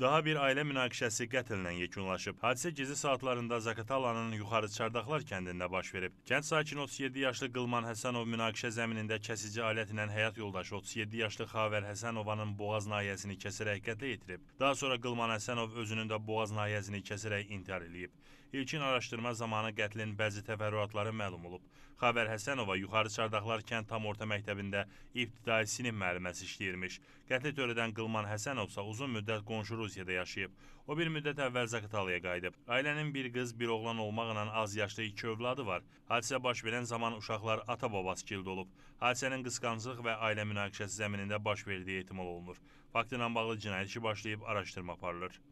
Daha bir ailə münaqişəsi qətlə yekunlaşıb. Hadisə gezi saatlarında Zaqatalanın Yuxarı Çardaqlar kəndində baş verib. Kənd sakini 37 yaşlı Qılman Həsənov münaqişə zəminində kəsici alətlə həyat yoldaşı 37 yaşlı Xavər Həsənovanın boğaz nahiyəsini kəsərək qətlə yetirib. Daha sonra Qılman Həsənov özünün də boğaz nahiyəsini kəsərək intihar edib. İlkin araşdırma zamanı qətlin bəzi təfərrüatları məlum olub. Xavər Həsənova Yuxarı Çardaqlar kənd tam orta məktəbində ibtidai sinif müəlliməsi işləyirmiş. Qətli törədən Qılman Həsənov isə uzun müddət qonşu Rusiyada yaşayıb. O bir müddət əvvəl Zaqatalaya qayıdıb. Ailənin bir qız, bir oğlan olmaqla az yaşda iki övladı var. Hadisə baş verən zaman uşaqlar ata-babası gildə olub. Hadisənin qısqanclıq və ailə münaqişəsi zəminində baş verdiyi ehtimal olunur. Faktla bağlı cinayət işi başlayıb araşdırma aparılır.